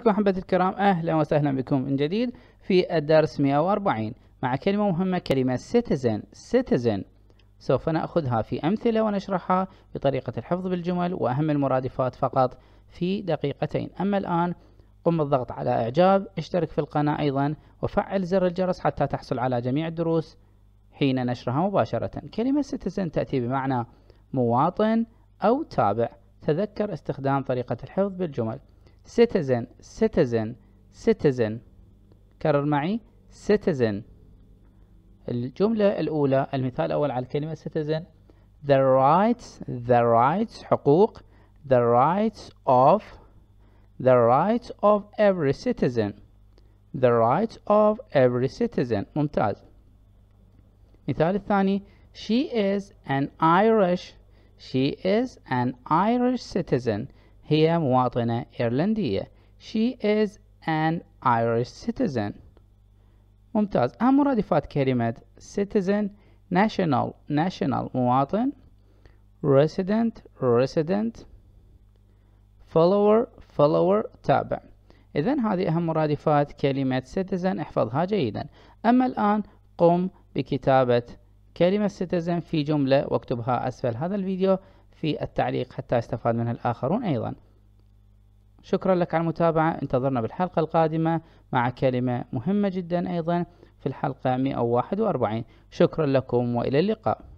أصدقائكم أحبة الكرام أهلا وسهلا بكم من جديد في الدرس 140 مع كلمة مهمة كلمة citizen citizen سوف نأخذها في أمثلة ونشرحها بطريقة الحفظ بالجمل وأهم المرادفات فقط في دقيقتين أما الآن قم بالضغط على إعجاب اشترك في القناة أيضا وفعل زر الجرس حتى تحصل على جميع الدروس حين نشرها مباشرة كلمة citizen تأتي بمعنى مواطن أو تابع تذكر استخدام طريقة الحفظ بالجمل citizen citizen citizen كرر معي citizen الجملة الأولى المثال الأول على الكلمة citizen the rights the rights حقوق the rights of the rights of every citizen the rights of every citizen ممتاز مثال الثاني she is an Irish she is an Irish citizen هي مواطنة إيرلندية she is an Irish citizen ممتاز أهم مرادفات كلمة citizen national national مواطن resident resident follower follower تابع إذا هذه أهم مرادفات كلمة citizen احفظها جيدا أما الآن قم بكتابة كلمة citizen في جملة واكتبها أسفل هذا الفيديو في التعليق حتى يستفاد منها الآخرون أيضا شكرا لك على المتابعة انتظرنا بالحلقة القادمة مع كلمة مهمة جدا أيضا في الحلقة 141 شكرا لكم وإلى اللقاء